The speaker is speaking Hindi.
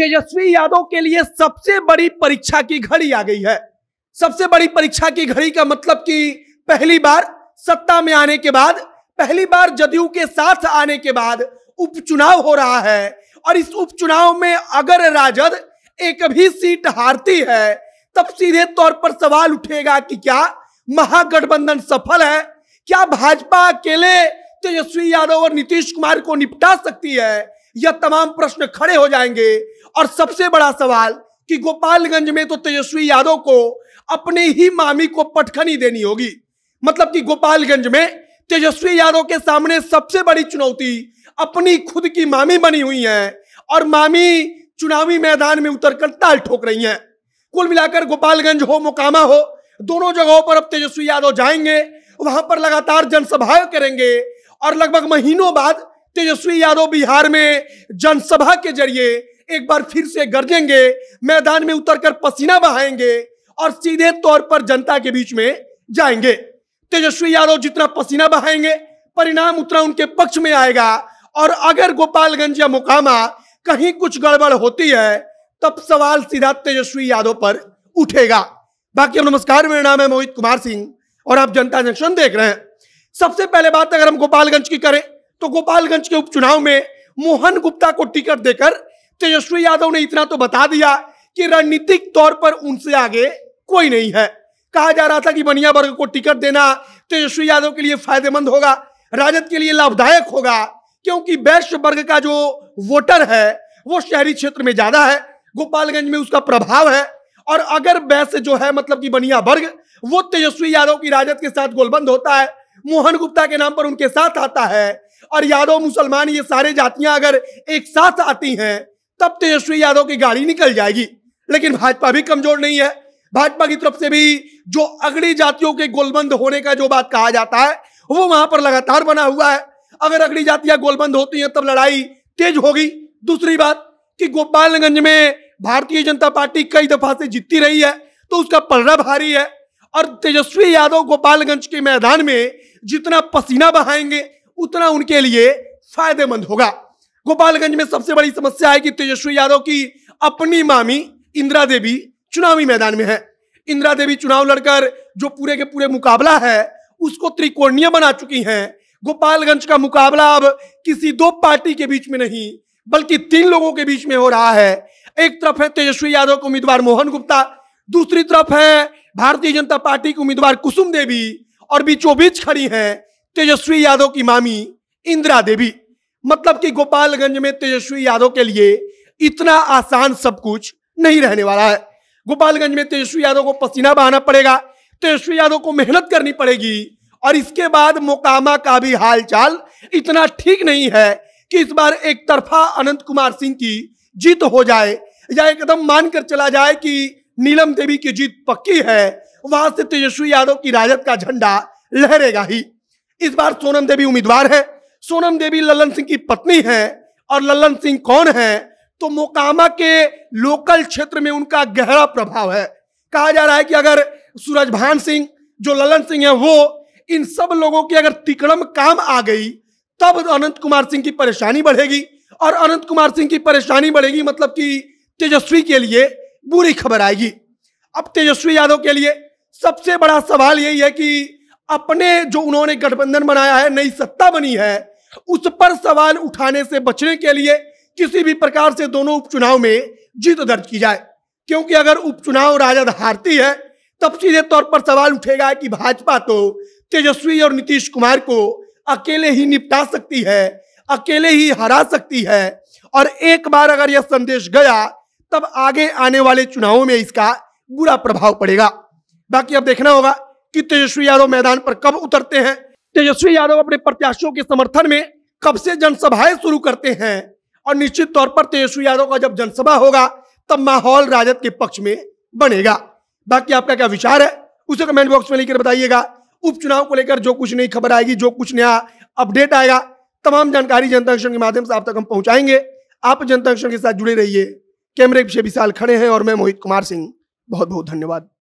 तेजस्वी यादव के लिए सबसे बड़ी परीक्षा की घड़ी आ गई है सबसे बड़ी परीक्षा की घड़ी का मतलब कि पहली बार सत्ता में आने के बाद पहली बार जदयू के साथ आने के बाद उपचुनाव हो रहा है और इस उपचुनाव में अगर राजद एक भी सीट हारती है तब सीधे तौर पर सवाल उठेगा कि क्या महागठबंधन सफल है क्या भाजपा अकेले तेजस्वी यादव और नीतीश कुमार को निपटा सकती है यह तमाम प्रश्न खड़े हो जाएंगे और सबसे बड़ा सवाल कि गोपालगंज में तो तेजस्वी यादव को अपने ही मामी को पटखनी देनी होगी मतलब कि गोपालगंज में तेजस्वी यादव के सामने सबसे बड़ी चुनौती अपनी खुद की मामी बनी हुई है और मामी चुनावी मैदान में उतरकर ताल ठोक रही हैं कुल मिलाकर गोपालगंज हो मोकामा हो दोनों जगहों पर अब तेजस्वी यादव जाएंगे वहां पर लगातार जनसभाएं करेंगे और लगभग महीनों बाद तेजस्वी यादव बिहार में जनसभा के जरिए एक बार फिर से गरजेंगे मैदान में उतरकर पसीना बहाएंगे और सीधे तौर पर जनता के बीच में जाएंगे तेजस्वी यादव जितना पसीना बहाएंगे परिणाम उतना उनके पक्ष में आएगा और अगर गोपालगंज या मोकामा कहीं कुछ गड़बड़ होती है तब सवाल सीधा तेजस्वी यादव पर उठेगा बाकी नमस्कार मेरा नाम है मोहित कुमार सिंह और आप जनता जंक्शन देख रहे हैं सबसे पहले बात अगर हम गोपालगंज की करें तो गोपालगंज के उपचुनाव में मोहन गुप्ता को टिकट देकर तेजस्वी यादव ने इतना तो बता दिया कि रणनीतिक तौर पर उनसे आगे कोई नहीं है कहा जा रहा था कि बनिया वर्ग को टिकट देना तेजस्वी यादव के लिए फायदेमंद होगा राजद के लिए लाभदायक होगा क्योंकि वैश्य वर्ग का जो वोटर है वो शहरी क्षेत्र में ज्यादा है गोपालगंज में उसका प्रभाव है और अगर वैश्य जो है मतलब कि बनिया वर्ग वो तेजस्वी यादव की राजद के साथ गोलबंद होता है मोहन गुप्ता के नाम पर उनके साथ आता है और यादव मुसलमान ये सारे जातियां अगर एक साथ आती हैं तब तेजस्वी तो यादव की गाड़ी निकल जाएगी लेकिन भाजपा भी कमजोर नहीं है भाजपा की तरफ से भी जो अगड़ी जातियों के गोलबंद होने का जो बात कहा जाता है वो वहां पर लगातार बना हुआ है अगर अगड़ी जातियां गोलबंद होती हैं तब लड़ाई तेज होगी दूसरी बात कि गोपालगंज में भारतीय जनता पार्टी कई दफा से जीतती रही है तो उसका पलड़ा भारी है और तेजस्वी यादव गोपालगंज के मैदान में जितना पसीना बहाएंगे उतना उनके लिए फायदेमंद होगा गोपालगंज में सबसे बड़ी समस्या है कि तेजस्वी यादव की अपनी मामी इंदिरा देवी चुनावी मैदान में है इंदिरा देवी चुनाव लड़कर जो पूरे के पूरे मुकाबला है उसको त्रिकोणीय बना चुकी हैं गोपालगंज का मुकाबला अब किसी दो पार्टी के बीच में नहीं बल्कि तीन लोगों के बीच में हो रहा है एक तरफ है तेजस्वी तो यादव के उम्मीदवार मोहन गुप्ता दूसरी तरफ है भारतीय जनता पार्टी की उम्मीदवार कुसुम देवी और बीचों बीच खड़ी है तेजस्वी तो यादव की मामी इंदिरा देवी मतलब कि गोपालगंज में तेजस्वी यादव के लिए इतना आसान सब कुछ नहीं रहने वाला है गोपालगंज में तेजस्वी यादव को पसीना बहाना पड़ेगा तेजस्वी यादव को मेहनत करनी पड़ेगी और इसके बाद मोकामा का भी हालचाल इतना ठीक नहीं है कि इस बार एक तरफा अनंत कुमार सिंह की जीत हो जाए या एकदम मानकर चला जाए कि नीलम देवी की जीत पक्की है वहां से तेजस्वी यादव की राजद का झंडा लहरेगा ही इस बार सोनम देवी उम्मीदवार है सोनम देवी ललन सिंह की पत्नी है और ललन सिंह कौन है तो मोकामा के लोकल क्षेत्र में उनका गहरा प्रभाव है कहा जा रहा है कि अगर सूरज भान सिंह जो ललन सिंह है वो इन सब लोगों की अगर तिकड़म काम आ गई तब अनंत कुमार सिंह की परेशानी बढ़ेगी और अनंत कुमार सिंह की परेशानी बढ़ेगी मतलब कि तेजस्वी के लिए बुरी खबर आएगी अब तेजस्वी यादव के लिए सबसे बड़ा सवाल यही है कि अपने जो उन्होंने गठबंधन बनाया है नई सत्ता बनी है उस पर सवाल उठाने से बचने के लिए किसी भी प्रकार से दोनों उपचुनाव में जीत दर्ज की जाए क्योंकि अगर उपचुनाव राजद हारती है तब सीधे तौर पर सवाल उठेगा कि भाजपा तो तेजस्वी और नीतीश कुमार को अकेले ही निपटा सकती है अकेले ही हरा सकती है और एक बार अगर यह संदेश गया तब आगे आने वाले चुनावों में इसका बुरा प्रभाव पड़ेगा बाकी अब देखना होगा कि तेजस्वी यादव मैदान पर कब उतरते हैं तेजस्वी यादव अपने प्रत्याशियों के समर्थन में कब से जनसभाएं शुरू करते हैं और निश्चित तौर पर तेजस्वी यादव का जब जनसभा होगा तब माहौल राजद के पक्ष में बनेगा बाकी आपका क्या विचार है उसे कमेंट बॉक्स में लेकर बताइएगा उपचुनाव को लेकर जो कुछ नई खबर आएगी जो कुछ नया अपडेट आएगा तमाम जानकारी जनता के माध्यम से आप तक हम पहुंचाएंगे आप जनता के साथ जुड़े रहिए कैमरे पीछे विशाल खड़े हैं और मैं मोहित कुमार सिंह बहुत बहुत धन्यवाद